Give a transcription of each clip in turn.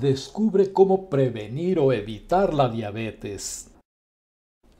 descubre cómo prevenir o evitar la diabetes.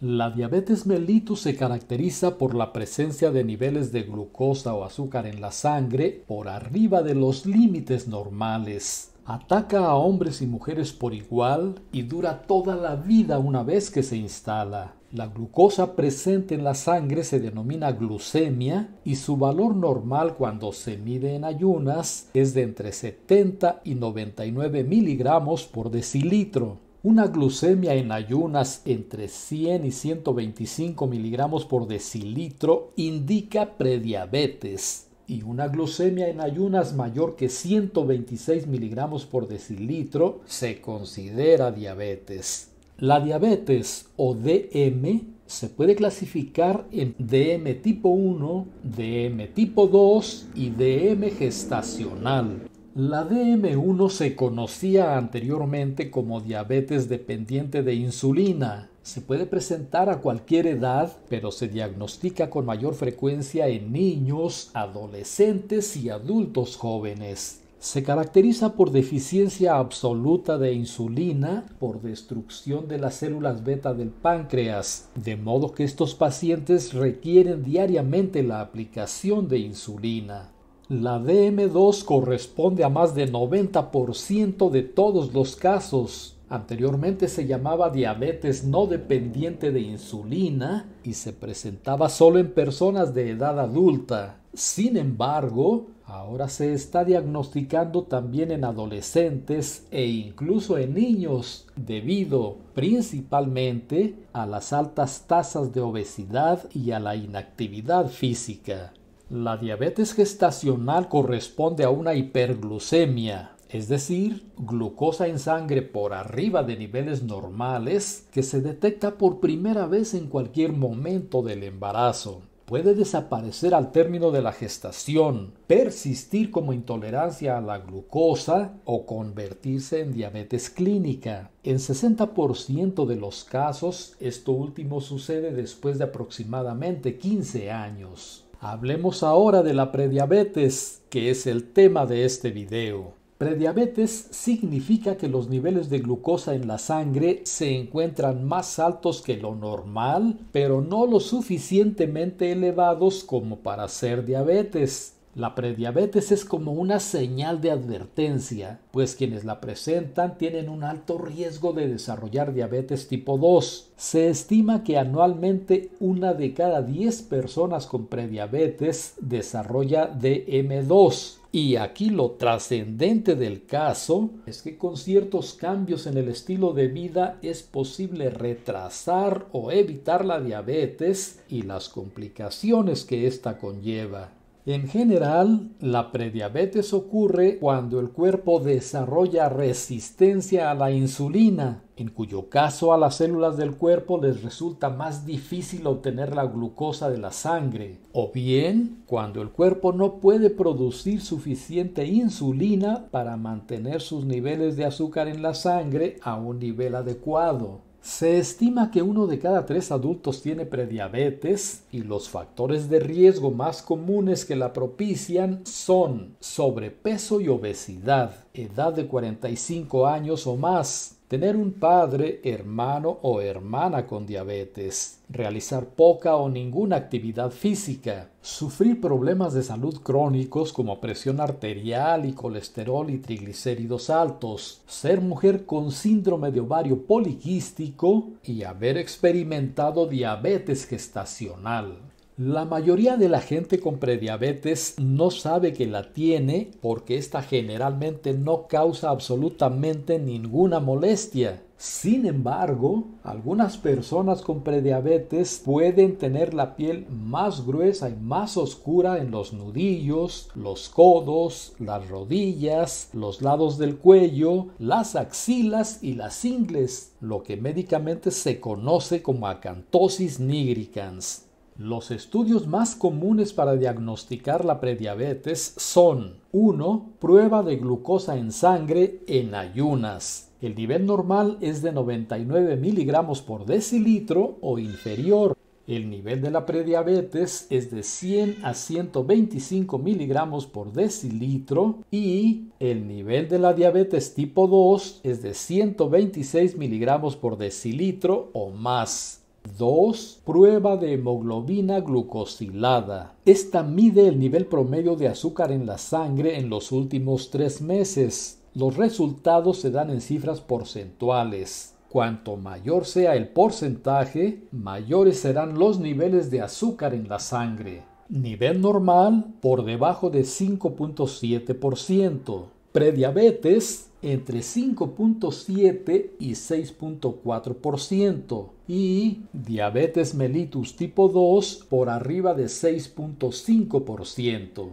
La diabetes mellitus se caracteriza por la presencia de niveles de glucosa o azúcar en la sangre por arriba de los límites normales. Ataca a hombres y mujeres por igual y dura toda la vida una vez que se instala. La glucosa presente en la sangre se denomina glucemia y su valor normal cuando se mide en ayunas es de entre 70 y 99 miligramos por decilitro. Una glucemia en ayunas entre 100 y 125 miligramos por decilitro indica prediabetes y una glucemia en ayunas mayor que 126 miligramos por decilitro se considera diabetes. La diabetes o DM se puede clasificar en DM tipo 1, DM tipo 2 y DM gestacional. La DM1 se conocía anteriormente como diabetes dependiente de insulina se puede presentar a cualquier edad, pero se diagnostica con mayor frecuencia en niños, adolescentes y adultos jóvenes. Se caracteriza por deficiencia absoluta de insulina, por destrucción de las células beta del páncreas, de modo que estos pacientes requieren diariamente la aplicación de insulina. La DM2 corresponde a más del 90% de todos los casos Anteriormente se llamaba diabetes no dependiente de insulina y se presentaba solo en personas de edad adulta. Sin embargo, ahora se está diagnosticando también en adolescentes e incluso en niños debido principalmente a las altas tasas de obesidad y a la inactividad física. La diabetes gestacional corresponde a una hiperglucemia, es decir, glucosa en sangre por arriba de niveles normales que se detecta por primera vez en cualquier momento del embarazo. Puede desaparecer al término de la gestación, persistir como intolerancia a la glucosa o convertirse en diabetes clínica. En 60% de los casos, esto último sucede después de aproximadamente 15 años. Hablemos ahora de la prediabetes, que es el tema de este video. Prediabetes significa que los niveles de glucosa en la sangre se encuentran más altos que lo normal, pero no lo suficientemente elevados como para ser diabetes. La prediabetes es como una señal de advertencia, pues quienes la presentan tienen un alto riesgo de desarrollar diabetes tipo 2. Se estima que anualmente una de cada 10 personas con prediabetes desarrolla DM2, y aquí lo trascendente del caso es que con ciertos cambios en el estilo de vida es posible retrasar o evitar la diabetes y las complicaciones que ésta conlleva. En general, la prediabetes ocurre cuando el cuerpo desarrolla resistencia a la insulina, en cuyo caso a las células del cuerpo les resulta más difícil obtener la glucosa de la sangre, o bien cuando el cuerpo no puede producir suficiente insulina para mantener sus niveles de azúcar en la sangre a un nivel adecuado. Se estima que uno de cada tres adultos tiene prediabetes y los factores de riesgo más comunes que la propician son sobrepeso y obesidad, edad de 45 años o más, tener un padre, hermano o hermana con diabetes, realizar poca o ninguna actividad física, sufrir problemas de salud crónicos como presión arterial y colesterol y triglicéridos altos, ser mujer con síndrome de ovario poliquístico y haber experimentado diabetes gestacional. La mayoría de la gente con prediabetes no sabe que la tiene porque esta generalmente no causa absolutamente ninguna molestia. Sin embargo, algunas personas con prediabetes pueden tener la piel más gruesa y más oscura en los nudillos, los codos, las rodillas, los lados del cuello, las axilas y las ingles, lo que médicamente se conoce como acantosis nigricans. Los estudios más comunes para diagnosticar la prediabetes son 1. Prueba de glucosa en sangre en ayunas. El nivel normal es de 99 miligramos por decilitro o inferior. El nivel de la prediabetes es de 100 a 125 miligramos por decilitro y el nivel de la diabetes tipo 2 es de 126 miligramos por decilitro o más. 2. Prueba de hemoglobina glucosilada. Esta mide el nivel promedio de azúcar en la sangre en los últimos tres meses. Los resultados se dan en cifras porcentuales. Cuanto mayor sea el porcentaje, mayores serán los niveles de azúcar en la sangre. Nivel normal por debajo de 5.7%. Prediabetes entre 5.7 y 6.4% y diabetes mellitus tipo 2 por arriba de 6.5%.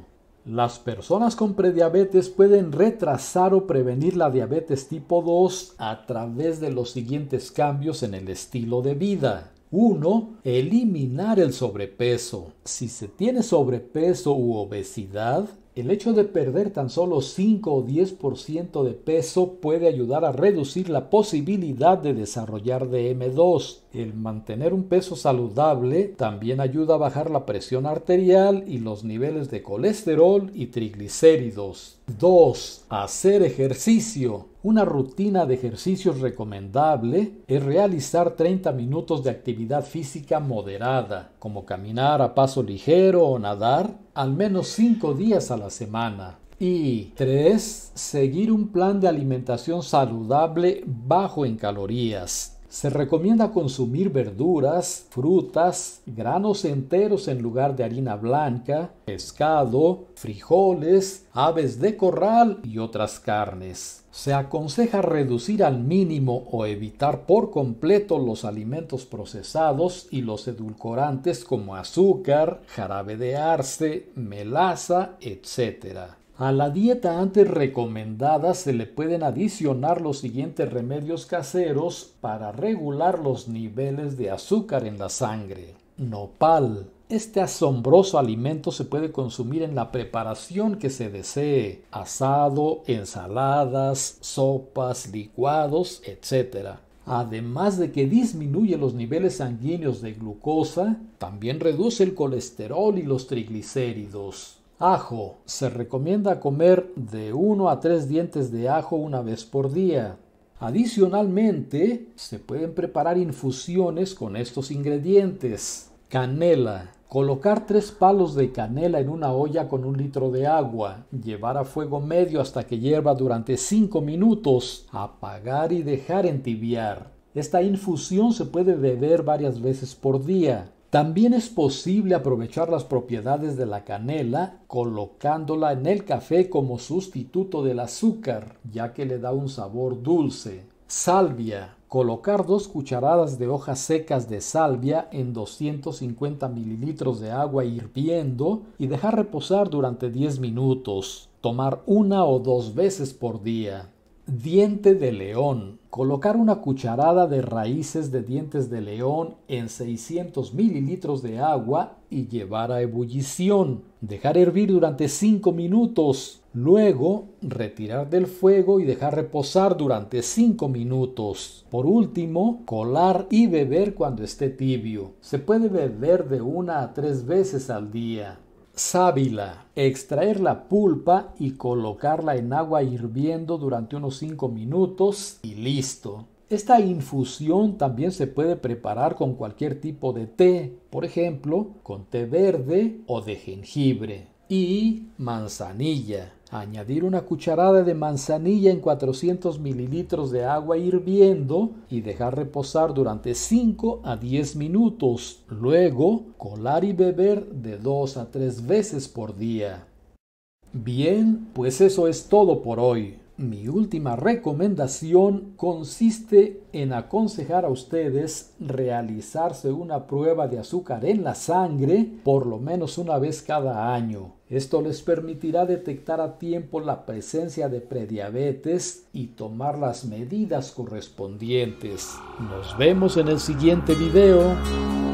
Las personas con prediabetes pueden retrasar o prevenir la diabetes tipo 2 a través de los siguientes cambios en el estilo de vida. 1. Eliminar el sobrepeso. Si se tiene sobrepeso u obesidad, el hecho de perder tan solo 5 o 10% de peso puede ayudar a reducir la posibilidad de desarrollar DM2. El mantener un peso saludable también ayuda a bajar la presión arterial y los niveles de colesterol y triglicéridos. 2. Hacer ejercicio. Una rutina de ejercicios recomendable es realizar 30 minutos de actividad física moderada, como caminar a paso ligero o nadar al menos 5 días a la semana. Y 3. Seguir un plan de alimentación saludable bajo en calorías. Se recomienda consumir verduras, frutas, granos enteros en lugar de harina blanca, pescado, frijoles, aves de corral y otras carnes. Se aconseja reducir al mínimo o evitar por completo los alimentos procesados y los edulcorantes como azúcar, jarabe de arce, melaza, etc. A la dieta antes recomendada se le pueden adicionar los siguientes remedios caseros para regular los niveles de azúcar en la sangre. Nopal. Este asombroso alimento se puede consumir en la preparación que se desee, asado, ensaladas, sopas, licuados, etc. Además de que disminuye los niveles sanguíneos de glucosa, también reduce el colesterol y los triglicéridos. Ajo. Se recomienda comer de 1 a 3 dientes de ajo una vez por día. Adicionalmente, se pueden preparar infusiones con estos ingredientes. Canela. Colocar tres palos de canela en una olla con un litro de agua, llevar a fuego medio hasta que hierva durante 5 minutos, apagar y dejar entibiar. Esta infusión se puede beber varias veces por día. También es posible aprovechar las propiedades de la canela colocándola en el café como sustituto del azúcar, ya que le da un sabor dulce. Salvia. Colocar dos cucharadas de hojas secas de salvia en 250 mililitros de agua hirviendo y dejar reposar durante 10 minutos. Tomar una o dos veces por día. Diente de león. Colocar una cucharada de raíces de dientes de león en 600 mililitros de agua y llevar a ebullición. Dejar hervir durante 5 minutos. Luego, retirar del fuego y dejar reposar durante 5 minutos. Por último, colar y beber cuando esté tibio. Se puede beber de una a tres veces al día. Sábila. Extraer la pulpa y colocarla en agua hirviendo durante unos 5 minutos y listo. Esta infusión también se puede preparar con cualquier tipo de té, por ejemplo, con té verde o de jengibre y manzanilla. Añadir una cucharada de manzanilla en 400 mililitros de agua hirviendo y dejar reposar durante 5 a 10 minutos. Luego, colar y beber de 2 a 3 veces por día. Bien, pues eso es todo por hoy. Mi última recomendación consiste en aconsejar a ustedes realizarse una prueba de azúcar en la sangre por lo menos una vez cada año. Esto les permitirá detectar a tiempo la presencia de prediabetes y tomar las medidas correspondientes. Nos vemos en el siguiente video.